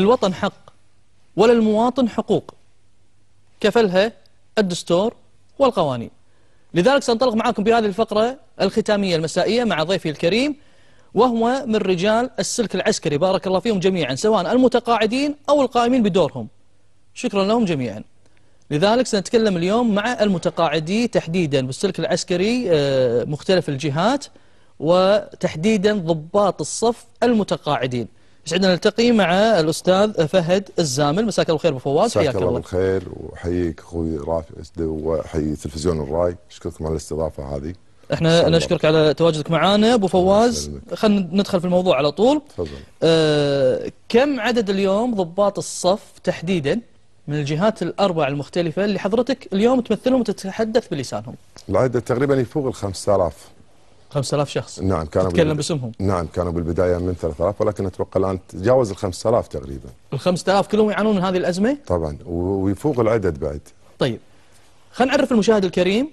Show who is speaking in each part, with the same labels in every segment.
Speaker 1: للوطن حق وللمواطن حقوق كفلها الدستور والقوانين لذلك سنطلق معكم بهذه الفقرة الختامية المسائية مع ضيفي الكريم وهو من رجال السلك العسكري بارك الله فيهم جميعا سواء المتقاعدين أو القائمين بدورهم شكرا لهم جميعا لذلك سنتكلم اليوم مع المتقاعدي تحديدا بالسلك العسكري آه، مختلف الجهات وتحديدا ضباط الصف المتقاعدين سعدنا نلتقي مع الاستاذ فهد الزامل مساك الله خير ابو فواز حياك الله
Speaker 2: بالخير وحييك اخوي رافع وحيي تلفزيون الراي اشكركم على الاستضافه هذه
Speaker 1: احنا نشكرك على تواجدك معنا ابو فواز خلينا ندخل في الموضوع على طول تفضل آه كم عدد اليوم ضباط الصف تحديدا من الجهات الاربع المختلفه اللي حضرتك اليوم تمثلهم وتتحدث بلسانهم
Speaker 2: العدد تقريبا يفوق ال 5000 5000 شخص نعم كانوا تتكلم باسمهم نعم كانوا بالبدايه من 3000 ولكن اتوقع الان تجاوز ال 5000 تقريبا
Speaker 1: ال 5000 كلهم يعانون من هذه الازمه؟
Speaker 2: طبعا ويفوق العدد بعد
Speaker 1: طيب خلينا نعرف المشاهد الكريم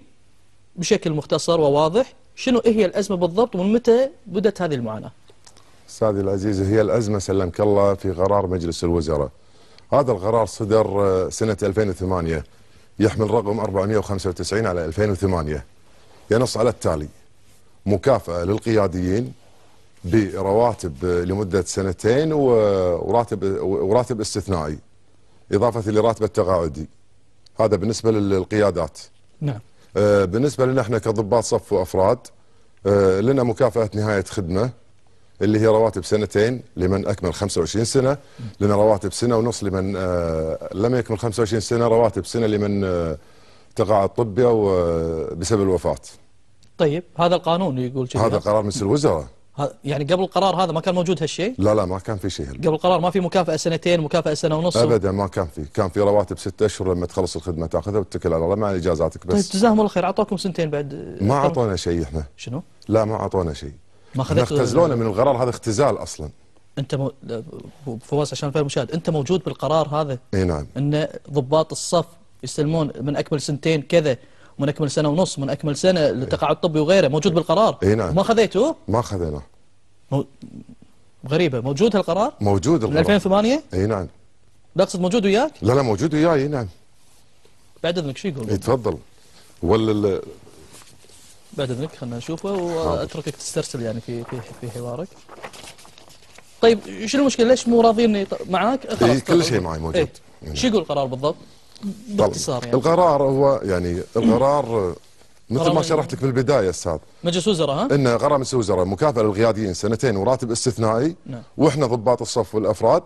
Speaker 1: بشكل مختصر وواضح شنو هي الازمه بالضبط ومن متى بدات هذه المعاناه؟
Speaker 2: استاذي العزيز هي الازمه سلمك الله في قرار مجلس الوزراء هذا القرار صدر آه، سنه 2008 يحمل رقم 495 على 2008 ينص على التالي مكافأة للقياديين برواتب لمدة سنتين وراتب وراتب استثنائي إضافة لراتب التقاعدي هذا بالنسبة للقيادات نعم آه، بالنسبة لنا احنا كضباط صف وأفراد آه، لنا مكافأة نهاية خدمة اللي هي رواتب سنتين لمن أكمل 25 سنة لنا رواتب سنة ونص لمن آه، لم يكمل 25 سنة رواتب سنة لمن تقاعد طبي أو بسبب الوفاة
Speaker 1: طيب هذا القانون يقول كذا هذا
Speaker 2: قرار مجلس الوزراء
Speaker 1: يعني قبل القرار هذا ما كان موجود هالشيء؟
Speaker 2: لا لا ما كان في شيء قبل
Speaker 1: القرار ما في مكافأة سنتين مكافأة سنة ونص ابدا
Speaker 2: ما كان في كان في رواتب ست اشهر لما تخلص الخدمة تاخذها وتتكل على الله مع اجازاتك بس طيب
Speaker 1: جزاهم الله خير اعطوكم سنتين بعد ما اعطونا
Speaker 2: شيء احنا شنو؟ لا ما اعطونا شيء
Speaker 1: ما اخذت اختزلونا من
Speaker 2: القرار هذا اختزال اصلا
Speaker 1: انت مو... فواز عشان المشاهد انت موجود بالقرار هذا اي نعم ان ضباط الصف يستلمون من اكمل سنتين كذا من أكمل سنة ونص من أكمل سنة للتقاعد الطبي وغيره موجود بالقرار اي نعم. ما خذيته ما خذيناه مو... غريبة موجود هالقرار
Speaker 2: موجود القرار 2008 اي نعم
Speaker 1: لا أقصد موجود وياك
Speaker 2: لا لا موجود وياي
Speaker 1: نعم بعد إذنك شو يقول
Speaker 2: تفضل ولا ال...
Speaker 1: بعد إذنك خلنا نشوفه وأتركك تسترسل يعني في في في حوارك طيب شنو المشكلة ليش مو راضيين معاك؟ إيه كل طيب. شيء معي موجود إيه. شو يقول القرار بالضبط؟ طيب، باختصار يعني
Speaker 2: القرار هو يعني القرار مثل ما شرحت لك بالبدايه استاذ
Speaker 1: مجلس وزراء ها؟
Speaker 2: ان قرار مجلس وزراء مكافاه للقياديين سنتين وراتب استثنائي نعم. واحنا ضباط الصف والافراد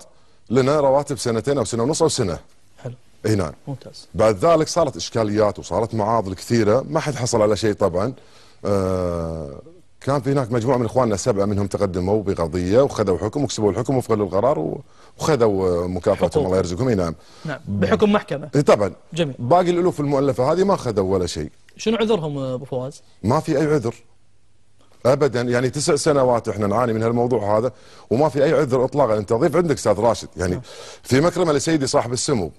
Speaker 2: لنا رواتب سنتين او سنه ونص او سنه حلو اي نعم ممتاز بعد ذلك صارت اشكاليات وصارت معاضل كثيره ما حد حصل على شيء طبعا آه كان في هناك مجموعه من اخواننا سبعه منهم تقدموا بقضيه وخذوا حكم وكسبوا الحكم وفقا للقرار وخذوا مكافاتهم الله يرزقهم اي نعم
Speaker 1: نعم بحكم محكمه
Speaker 2: طبعا جميل باقي الالوف المؤلفه هذه ما خذوا ولا شيء
Speaker 1: شنو عذرهم ابو فواز؟
Speaker 2: ما في اي عذر ابدا يعني تسع سنوات احنا نعاني من هالموضوع هذا وما في اي عذر اطلاقا انت ضيف عندك استاذ راشد يعني نعم. في مكرمه لسيدي صاحب السمو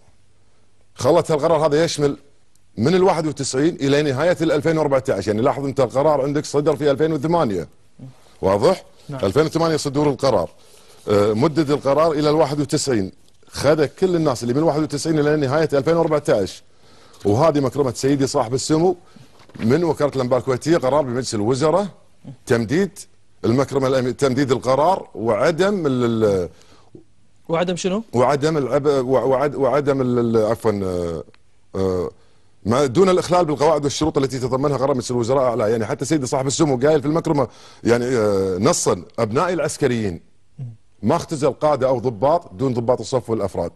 Speaker 2: خلت هالقرار هذا يشمل من ال 91 الى نهايه ال 2014 يعني لاحظ انت القرار عندك صدر في 2008 واضح؟ نعم. 2008 صدور القرار آه، مدة القرار الى ال 91 خذ كل الناس اللي من 91 الى نهايه 2014 وهذه مكرمه سيدي صاحب السمو من وكاله الانباء الكويتيه قرار بمجلس الوزراء تمديد المكرمه الأمي... تمديد القرار وعدم ال... وعدم شنو؟ وعدم العب... وعد... وعدم ال... عفوا آه، آه، ما دون الاخلال بالقواعد والشروط التي تتضمنها غرامه الوزراء اعلى يعني حتى سيدي صاحب السمو قايل في المكرمه يعني آه، نصا ابنائي العسكريين ما اختزل قاده او ضباط دون ضباط الصف والافراد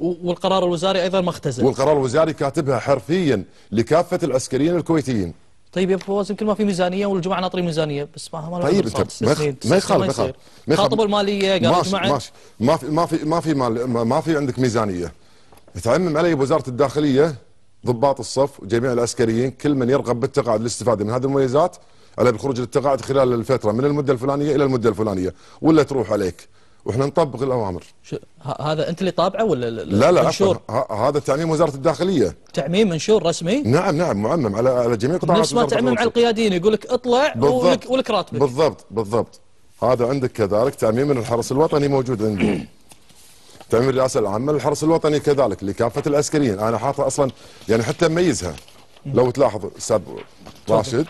Speaker 1: والقرار الوزاري ايضا ما اختزل والقرار
Speaker 2: الوزاري كاتبها حرفيا لكافه العسكريين الكويتيين
Speaker 1: طيب يا فواز يمكن ما في ميزانيه والجماعه ناطرين ميزانيه بس ما طيب, طيب، انت ما يخالف ما يخالف الماليه قال ماشي
Speaker 2: ماشي ما في ما في ما في ما في عندك ميزانيه تعمم علي وزاره الداخليه ضباط الصف وجميع العسكريين كل من يرغب بالتقاعد للاستفاده من هذه المميزات على بالخروج للتقاعد خلال الفتره من المده الفلانيه الى المده الفلانيه ولا تروح عليك واحنا نطبق الاوامر
Speaker 1: هذا انت اللي طابعه ولا لا لا منشور؟
Speaker 2: هذا تعميم وزاره الداخليه تعميم منشور رسمي نعم نعم معمم على على جميع قطاعات نفس ما تعمم على
Speaker 1: القياديين يقول لك اطلع ولك ولك راتبك
Speaker 2: بالضبط بالضبط هذا عندك كذلك تعميم من الحرس الوطني موجود عندي تعمل الرئاسه العامه للحرس الوطني كذلك لكافه العسكريين انا حاطه اصلا يعني حتى مميزها لو تلاحظ استاذ راشد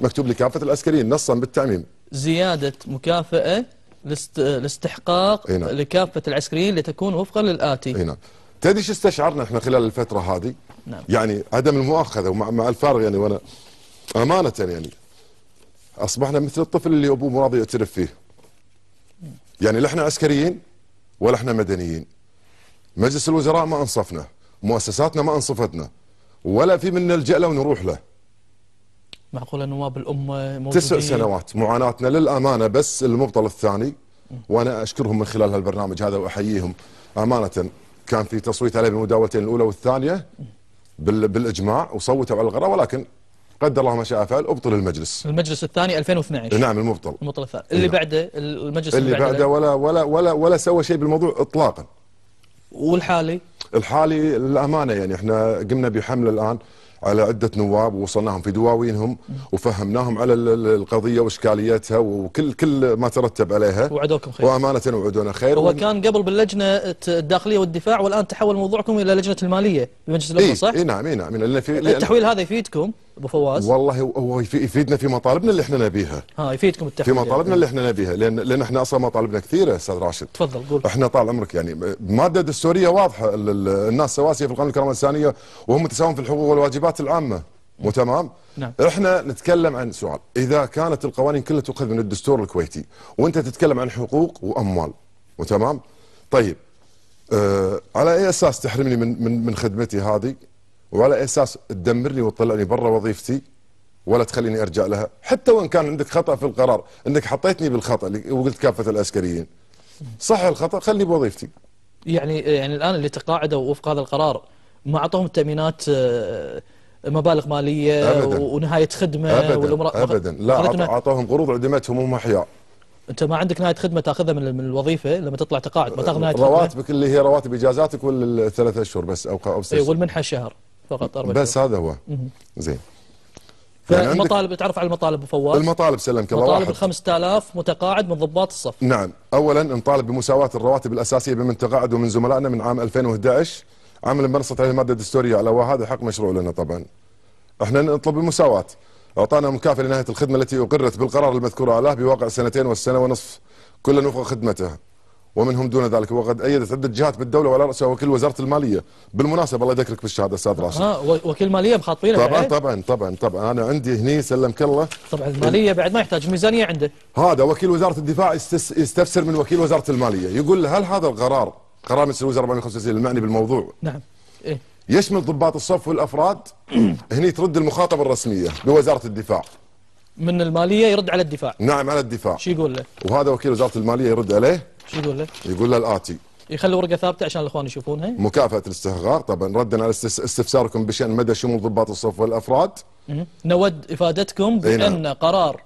Speaker 2: مكتوب لكافه العسكريين نصا بالتعميم
Speaker 1: زياده مكافاه لاستحقاق إينا. نعم. لكافه العسكريين لتكون وفقا للاتي هنا. نعم. تدري شو استشعرنا احنا خلال
Speaker 2: الفتره هذه نعم. يعني عدم المؤاخذه ومع مع الفارغ يعني وانا امانه يعني اصبحنا مثل الطفل اللي ابوه مو راضي يعترف فيه يعني احنا عسكريين ولا احنا مدنيين مجلس الوزراء ما انصفنا مؤسساتنا ما انصفتنا ولا في منا نلجا له ونروح له
Speaker 1: معقوله نواب الامه موجودين تسع سنوات
Speaker 2: معاناتنا للامانه بس المبطل الثاني وانا اشكرهم من خلال هالبرنامج هذا واحييهم امانه كان في تصويت عليه بمداولتين الاولى والثانيه بالاجماع وصوتوا على الغراء ولكن قدر الله ما شاء فعل ابطل المجلس
Speaker 1: المجلس الثاني 2012 نعم المبطل المبطل الثاني إيه. اللي نعم. بعده المجلس اللي, اللي بعده ولا ولا ولا ولا سوى شيء بالموضوع اطلاقا والحالي الحالي للامانه
Speaker 2: يعني احنا قمنا بحمله الان على عدة نواب ووصلناهم في دواوينهم وفهمناهم على القضية وإشكاليتها وكل كل ما ترتب عليها وعدوكم خير وأمانة وعدونا خير هو
Speaker 1: كان قبل باللجنة الداخلية والدفاع والآن تحول موضوعكم إلى لجنة المالية بمجلس الامن إيه، صح؟
Speaker 2: إي نعم إي نعم التحويل
Speaker 1: هذا يفيدكم ابو فواز
Speaker 2: والله هو يفيدنا في مطالبنا اللي احنا نبيها
Speaker 1: ها يفيدكم التحديد في مطالبنا اللي
Speaker 2: احنا نبيها لان لان احنا اصلا مطالبنا كثيره استاذ راشد تفضل قول احنا طال عمرك يعني ماده دستوريه واضحه الناس سواسيه في القانون الكرامه الانسانيه وهم متساوون في الحقوق والواجبات العامه مو نعم. تمام؟ نعم. احنا نتكلم عن سؤال اذا كانت القوانين كلها تؤخذ من الدستور الكويتي وانت تتكلم عن حقوق واموال مو تمام؟ طيب أه على اي اساس تحرمني من من من خدمتي هذه وعلى اساس تدمرني وتطلعني برا وظيفتي ولا تخليني ارجع لها حتى وان كان عندك خطا في القرار انك حطيتني بالخطا وقلت كافه العسكريين صح الخطا خلي بوظيفتي
Speaker 1: يعني يعني الان اللي تقاعدوا وفق هذا القرار ما اعطوهم تامينات آه، مبالغ ماليه أبداً ونهايه خدمه أبداً, ابدا لا
Speaker 2: اعطوهم قروض عدمتهم وهم احياء
Speaker 1: انت ما عندك نهايه خدمه تاخذها من الوظيفه لما تطلع تقاعد ما تاخذ نهايه خدمه رواتبك
Speaker 2: اللي هي رواتب اجازاتك والثلاث اشهر بس او او اي والمنحه
Speaker 1: شهر فقط أربع بس
Speaker 2: هذا هو زين فالمطالب
Speaker 1: يعني تعرف على المطالب ابو فواز
Speaker 2: المطالب سلمك الله مطالب ال
Speaker 1: 5000 متقاعد من ضباط الصف
Speaker 2: نعم اولا نطالب بمساواه الرواتب الاساسيه بمن تقاعدوا من زملائنا من عام 2011 عمل بنصت عليه الماده الدستوريه على وهذا حق مشروع لنا طبعا احنا نطلب المساواه اعطانا مكافاه لنهايه الخدمه التي اقرت بالقرار المذكور عليه بواقع سنتين والسنه ونصف كل وفق خدمته ومنهم دون ذلك وقد ايدت عده جهات بالدوله وعلى راسها وكيل وزاره الماليه بالمناسبه الله يذكرك بالشهاده استاذ راشد
Speaker 1: اه وكيل الماليه مخاطبينه طبعا بعد.
Speaker 2: طبعا طبعا طبعا انا عندي هني سلمك الله
Speaker 1: طبعا الماليه بعد ما يحتاج ميزانيه عنده هذا وكيل وزاره الدفاع يستفسر من وكيل وزاره
Speaker 2: الماليه يقول له هل هذا القرار قرار مجلس الوزراء 455 المعني بالموضوع
Speaker 1: نعم إيه؟
Speaker 2: يشمل ضباط الصف والافراد هني ترد المخاطبه الرسميه بوزاره الدفاع
Speaker 1: من الماليه يرد على الدفاع
Speaker 2: نعم على الدفاع شو يقول له وهذا وكيل وزاره الماليه يرد عليه شو يقول لك؟ يقول له الآتي
Speaker 1: يخلي ورقه ثابته عشان الاخوان يشوفونها
Speaker 2: مكافاه الاستحقاق طبعا ردا على استفساركم بشان مدى شمول ضباط الصف والافراد
Speaker 1: نود افادتكم نعم. بان آه، نعم. قرار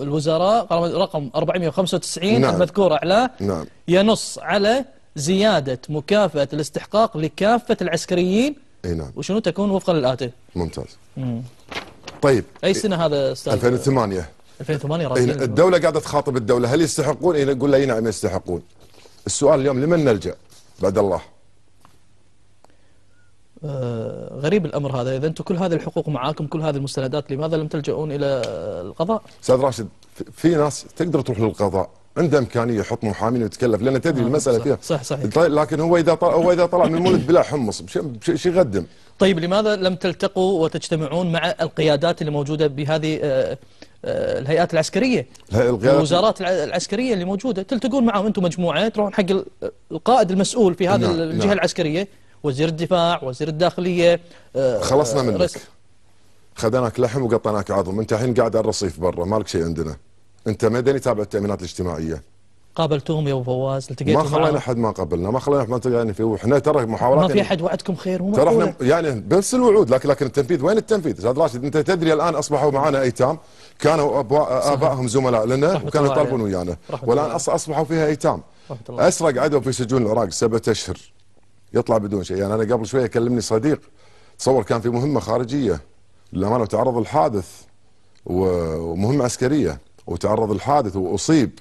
Speaker 1: الوزراء رقم 495 نعم. المذكور اعلاه نعم. ينص على زياده مكافاه الاستحقاق لكافه العسكريين اي نعم وشنو تكون وفقا للاتي ممتاز مم. طيب اي سنه هذا استاذ 2008 2008 إيه، راسين الدوله
Speaker 2: قاعده تخاطب الدوله هل يستحقون؟ إيه، اي نقول له نعم يستحقون. السؤال اليوم لمن نلجا بعد الله؟
Speaker 1: آه غريب الامر هذا اذا انتم كل هذه الحقوق معاكم كل هذه المستندات لماذا لم تلجؤون الى القضاء؟
Speaker 2: استاذ راشد في ناس تقدر تروح للقضاء عنده امكانيه يحط محامين ويتكلف لان تدري آه المساله صح فيها صح صحيح طيب، لكن هو اذا طلع هو اذا طلع من المولد بلا حمص شو يقدم؟
Speaker 1: طيب لماذا لم تلتقوا وتجتمعون مع القيادات اللي موجوده بهذه آه آه، الهيئات العسكريه
Speaker 2: الوزارات
Speaker 1: العسكريه اللي موجوده تلتقون معهم انتم مجموعه تروحون حق القائد المسؤول في هذه نعم،, نعم الجهه نعم العسكريه وزير الدفاع وزير الداخليه آه، خلصنا منك
Speaker 2: خذناك لحم وقطعناك عظم انت الحين قاعد على الرصيف برا مالك شيء عندنا انت مدني تابع التامينات الاجتماعيه
Speaker 1: قابلتوهم يا ابو فواز التقيتوا ما خلينا
Speaker 2: احد ما قابلنا ما خلينا ما تلقاني في احنا ترى محاولات ما في احد
Speaker 1: وعدكم خير مو ترى احنا
Speaker 2: يعني بنفس الوعود لكن لكن التنفيذ وين التنفيذ؟ استاذ راشد انت تدري الان اصبحوا معنا ايتام كانوا ابائهم زملاء لنا وكانوا يطالبون ويانا والان اصبحوا فيها ايتام اسرق عدو في سجون العراق سبعة اشهر يطلع بدون شيء يعني انا قبل شويه كلمني صديق تصور كان في مهمه خارجيه للامانه تعرض الحادث ومهمه عسكريه وتعرض الحادث واصيب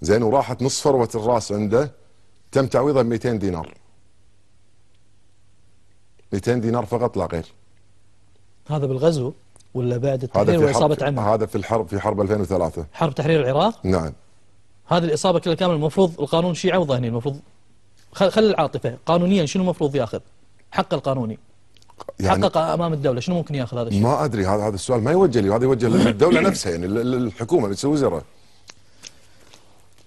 Speaker 2: زين وراحت نصف فروه الراس عنده تم تعويضها ب 200 دينار 200 دينار فقط لا غير
Speaker 1: هذا بالغزو ولا بعد التحرير واصابه
Speaker 2: عمه هذا في الحرب في حرب 2003
Speaker 1: حرب تحرير العراق نعم هذه الاصابه كلها كامله المفروض القانون شو يعوضه هنا المفروض خل العاطفه قانونيا شنو المفروض ياخذ حقه القانوني يعني حقق امام الدوله شنو ممكن ياخذ هذا الشيء
Speaker 2: ما ادري هذا هذا السؤال ما يوجه لي هذا يوجه للدوله نفسها يعني للحكومه رئيس الوزراء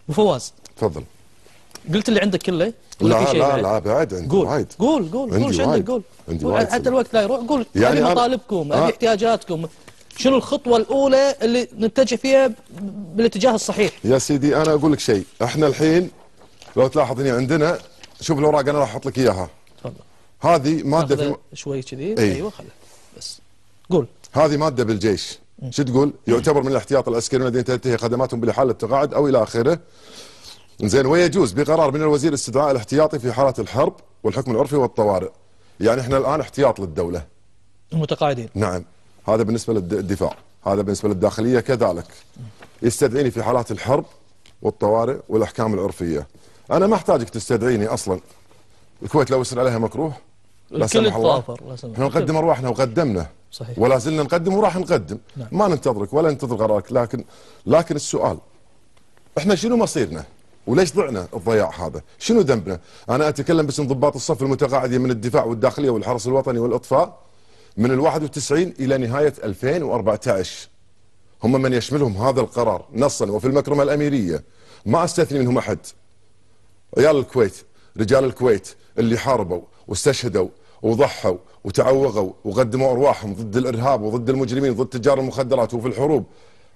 Speaker 2: وفواز تفضل
Speaker 1: قلت اللي عندك كله لا في شيء لا لا
Speaker 2: بعد عندي قول وايد قول قول قول ايش عندك قول عندي قول حتى
Speaker 1: الوقت لا يروح قول يعني مطالبكم أنا... آه. يعني احتياجاتكم شنو الخطوه الاولى اللي نتجه فيها بالاتجاه الصحيح
Speaker 2: يا سيدي انا اقول لك شيء احنا الحين لو تلاحظ هنا عندنا شوف الاوراق انا راح احط لك اياها تفضل هذه ماده في...
Speaker 1: شوي كذي ايوه خله بس
Speaker 2: قول هذه ماده بالجيش شو تقول؟ يعتبر من الاحتياط العسكري الذين تنتهي خدماتهم بالحاله التقاعد او الى اخره. زين ويجوز بقرار من الوزير استدعاء الاحتياطي في حالات الحرب والحكم العرفي والطوارئ. يعني احنا الان احتياط للدوله. المتقاعدين. نعم هذا بالنسبه للدفاع، هذا بالنسبه للداخليه كذلك. يستدعيني في حالات الحرب والطوارئ والاحكام العرفيه. انا ما احتاجك تستدعيني اصلا. الكويت لو يصير عليها مكروه
Speaker 1: لا سمح الله. لا سمح الله. احنا نقدم ارواحنا
Speaker 2: وقدمنا. صحيح. ولا زلنا نقدم وراح نقدم نعم. ما ننتظرك ولا ننتظر قرارك لكن لكن السؤال احنا شنو مصيرنا وليش ضعنا الضياع هذا شنو ذنبنا انا اتكلم باسم ضباط الصف المتقاعدين من الدفاع والداخليه والحرس الوطني والاطفاء من ال91 الى نهايه 2014 هم من يشملهم هذا القرار نصا وفي المكرمه الاميريه ما استثني منهم احد عيال الكويت رجال الكويت اللي حاربوا واستشهدوا وضحوا وتعوقوا وقدموا ارواحهم ضد الارهاب وضد المجرمين وضد تجار المخدرات وفي الحروب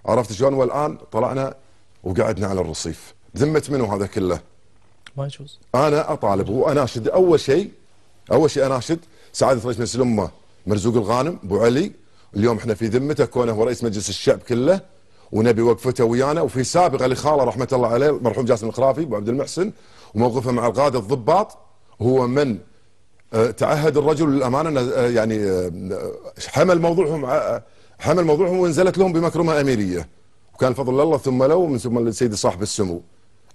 Speaker 2: عرفت شلون والان طلعنا وقعدنا على الرصيف ذمه منو هذا كله؟ ما يجوز انا اطالب واناشد اول شيء اول شيء اناشد سعاده رئيس مجلس الامه مرزوق الغانم ابو علي اليوم احنا في ذمته كونه هو رئيس مجلس الشعب كله ونبي وقفته ويانا وفي سابقه لخاله رحمه الله عليه المرحوم جاسم الخرافي ابو عبد المحسن وموقفه مع القاده الضباط هو من آه، تعهد الرجل للامانه آه، يعني آه، حمل موضوعهم حمل موضوعهم وانزلت لهم بمكرمه اميريه وكان فضل الله ثم لو من ثم السيد صاحب السمو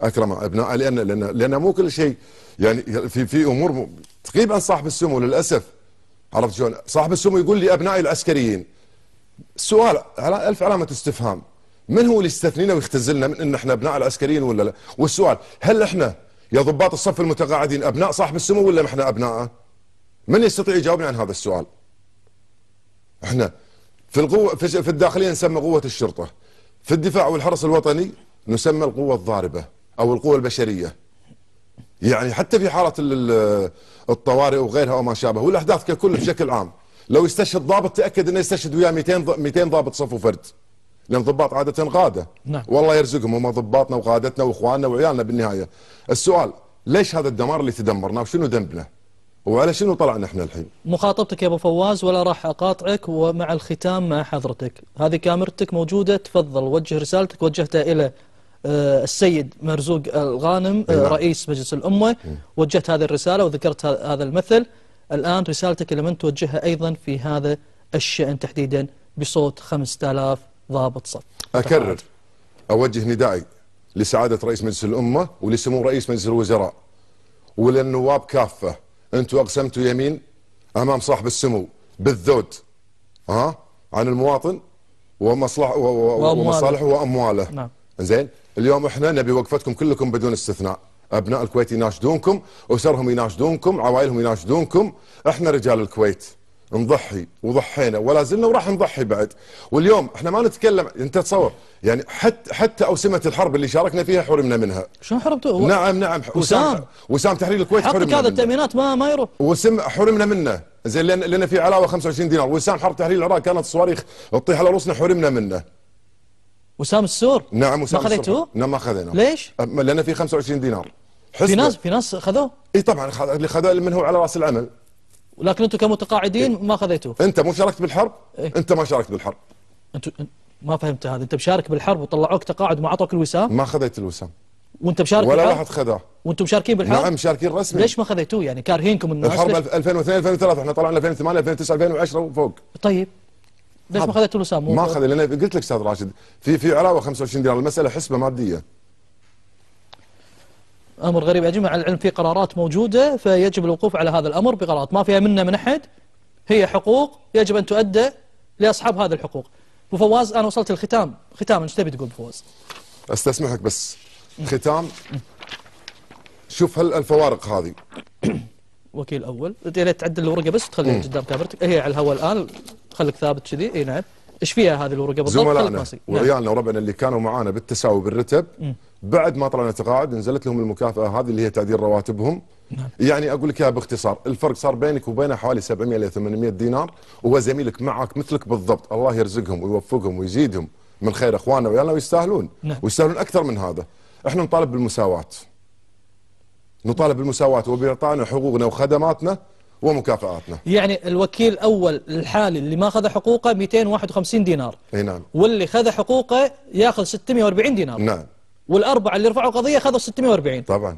Speaker 2: اكرم ابناء لان لان لان مو كل شيء يعني في في امور تغيب عن صاحب السمو للاسف عرفت شلون؟ صاحب السمو يقول لي ابنائي العسكريين السؤال على الف علامه استفهام من هو اللي يستثنينا ويختزلنا من ان احنا ابناء العسكريين ولا لا؟ والسؤال هل احنا يا ضباط الصف المتقاعدين ابناء صاحب السمو ولا احنا ابناءه؟ من يستطيع يجاوبني عن هذا السؤال احنا في القوة في الداخلية نسمى قوة الشرطة في الدفاع والحرس الوطني نسمى القوة الضاربة أو القوة البشرية يعني حتى في حالة الطوارئ وغيرها وما شابه والأحداث ككل بشكل عام لو يستشهد ضابط تأكد أنه يستشهد ويا 200 200 ضابط صف وفرد لأن ضباط عادة قادة نعم. والله يرزقهم هم ضباطنا وقادتنا وإخواننا وعيالنا بالنهاية السؤال ليش هذا الدمار اللي تدمرنا وشنو ذنبنا؟ وعلى شنو طلعنا احنا الحين؟
Speaker 1: مخاطبتك يا ابو فواز ولا راح اقاطعك ومع الختام مع حضرتك، هذه كاميرتك موجوده تفضل وجه رسالتك وجهتها الى آه، السيد مرزوق الغانم آه، نعم. رئيس مجلس الامه، وجهت هذه الرساله وذكرت هذا المثل، الان رسالتك الى من توجهها ايضا في هذا الشان تحديدا بصوت 5000 ضابط صف.
Speaker 2: اكرر اوجه ندائي لسعاده رئيس مجلس الامه ولسمو رئيس مجلس الوزراء وللنواب كافه انتم اقسمتوا يمين امام صاحب السمو بالذود ها عن المواطن ومصلح ومصالحه وامواله نعم زين اليوم احنا نبي وقفتكم كلكم بدون استثناء ابناء الكويت يناشدونكم اسرهم يناشدونكم عوائلهم يناشدونكم احنا رجال الكويت نضحي وضحينا ولا زلنا وراح نضحي بعد واليوم احنا ما نتكلم انت تصور يعني حتى حتى اوسمه الحرب اللي شاركنا فيها حرمنا منها
Speaker 1: شلون حرمتوا نعم نعم وسام
Speaker 2: وسام تحرير الكويت حرمنا حقك هذا التامينات ما ما يروح وسم حرمنا منه زين لان لان في علاوه 25 دينار وسام حرب تحرير العراق كانت صواريخ تطيح على رؤوسنا حرمنا منه وسام السور نعم وسام ما خذيتوه؟ نعم ما خذيناه ليش؟ لان في 25 دينار في ناس في ناس خذوه اي طبعا اللي خذوه من هو على راس العمل
Speaker 1: ولكن انتم كمتقاعدين إيه. ما خذيتوه انت مو شاركت بالحرب؟ إيه؟ انت ما شاركت بالحرب انت ما فهمت هذا انت مشارك بالحرب وطلعوك تقاعد وما عطوك الوسام؟ ما خذيت الوسام وانت مشارك ولا واحد خذاه وانتم مشاركين بالحرب؟ نعم مشاركين رسمي ليش ما خذيتوه يعني كارهينكم الناس الحرب
Speaker 2: 2002 2003 احنا طلعنا 2008 2009 2010 وفوق
Speaker 1: طيب ليش ما خذيت الوسام؟ ما طيب. خذ
Speaker 2: لان قلت لك استاذ راشد في في علاوه 25 دينار المساله حسبه ماديه
Speaker 1: أمر غريب يا جماعة العلم في قرارات موجودة فيجب الوقوف على هذا الأمر بقرارات ما فيها منا من أحد هي حقوق يجب أن تؤدى لأصحاب هذه الحقوق فواز أنا وصلت الختام ختام ايش تبي تقول فواز
Speaker 2: أستسمحك بس ختام شوف هل الفوارق هذه
Speaker 1: وكيل أول يا ريت تعدل الورقة بس تخليها قدام كاميرتك هي على الهواء الآن خليك ثابت كذي اي نعم ايش فيها هذه الورقه بالضبط؟ زملائنا نعم. وريالنا
Speaker 2: وربعنا اللي كانوا معانا بالتساوي بالرتب بعد ما طلعنا تقاعد نزلت لهم المكافاه هذه اللي هي تعديل رواتبهم نعم. يعني اقول لك اياها باختصار الفرق صار بينك وبينه حوالي 700 الى 800 دينار وهو زميلك معك مثلك بالضبط الله يرزقهم ويوفقهم ويزيدهم من خير اخواننا ويانا ويستاهلون نعم. ويستاهلون اكثر من هذا احنا نطالب بالمساواه نطالب بالمساواه وباعطائنا حقوقنا وخدماتنا ومكافآتنا
Speaker 1: يعني الوكيل الأول الحالي اللي ما اخذ حقوقه 251 دينار اي نعم واللي خذ حقوقه ياخذ 640 دينار نعم والأربعة اللي رفعوا قضية اخذوا 640 طبعا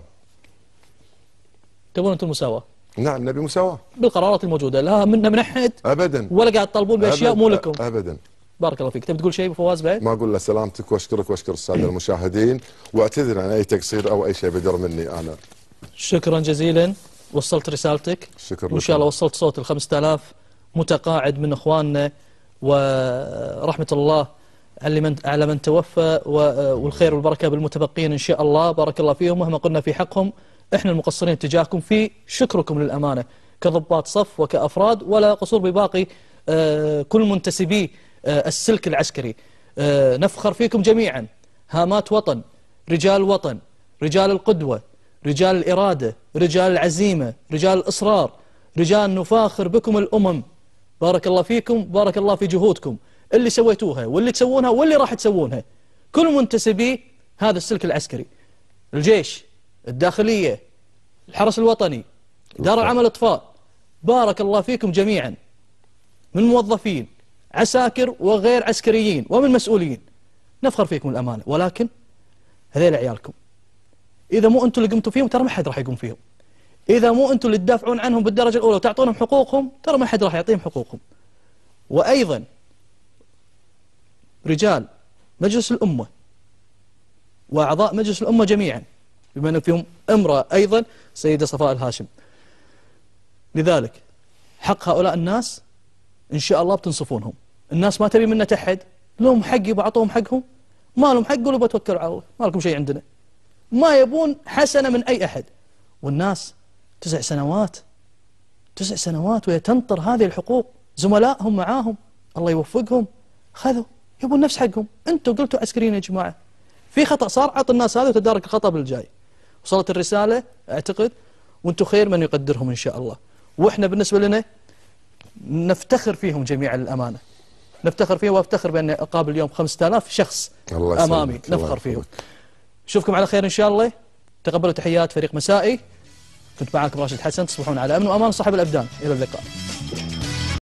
Speaker 1: تبون أنتم المساواة نعم نبي مساواة بالقرارات الموجودة لا منا احد أبدا ولا قاعد تطالبون بأشياء مو لكم أبدا بارك الله فيك تبي تقول شيء ابو فواز بعد؟
Speaker 2: ما اقول له سلامتك واشكرك واشكر الساده المشاهدين واعتذر عن اي تقصير او اي شيء بدر مني انا.
Speaker 1: شكرا جزيلا وصلت رسالتك شكرا وان شاء الله وصلت صوت ال 5000 متقاعد من اخواننا ورحمه الله على من توفى والخير والبركة بالمتبقين إن شاء الله بارك الله فيهم مهما قلنا في حقهم إحنا المقصرين تجاهكم في شكركم للأمانة كضباط صف وكأفراد ولا قصور بباقي آه، كل منتسبي آه، السلك العسكري آه، نفخر فيكم جميعا هامات وطن رجال وطن رجال القدوة رجال الإرادة رجال العزيمة رجال الإصرار رجال نفاخر بكم الأمم بارك الله فيكم بارك الله في جهودكم اللي سويتوها واللي تسوونها واللي راح تسوونها كل منتسبي هذا السلك العسكري الجيش الداخلية الحرس الوطني دار العمل الاطفاء بارك الله فيكم جميعا من موظفين عساكر وغير عسكريين ومن مسؤولين نفخر فيكم الأمانة ولكن هذيل عيالكم إذا مو أنتم اللي قمتوا فيهم ترى ما حد راح يقوم فيهم إذا مو أنتم اللي تدافعون عنهم بالدرجة الأولى وتعطونهم حقوقهم ترى ما حد راح يعطيهم حقوقهم وأيضا رجال مجلس الأمة وأعضاء مجلس الأمة جميعا بما أن فيهم امرأة أيضا سيدة صفاء الهاشم لذلك حق هؤلاء الناس إن شاء الله بتنصفونهم الناس ما تبي منا تحد لهم حق يبعطوهم حقهم ما لهم حق قولوا بتوكل على الله ما لكم شيء عندنا ما يبون حسنة من أي أحد والناس تسع سنوات تسع سنوات وهي تنطر هذه الحقوق زملائهم معاهم الله يوفقهم خذوا يبون نفس حقهم انتم قلتوا عسكريين يا جماعه في خطا صار عط الناس هذا وتدارك الخطا بالجاي وصلت الرساله اعتقد وانتم خير من يقدرهم ان شاء الله واحنا بالنسبه لنا نفتخر فيهم جميعا الامانه نفتخر فيهم وافتخر باني اقابل اليوم 5000 شخص
Speaker 2: الله امامي الله نفخر الله
Speaker 1: فيهم نشوفكم على خير ان شاء الله تقبلوا تحيات فريق مسائي كنت معاكم راشد حسن تصبحون على امن وامان صاحب الابدان الى اللقاء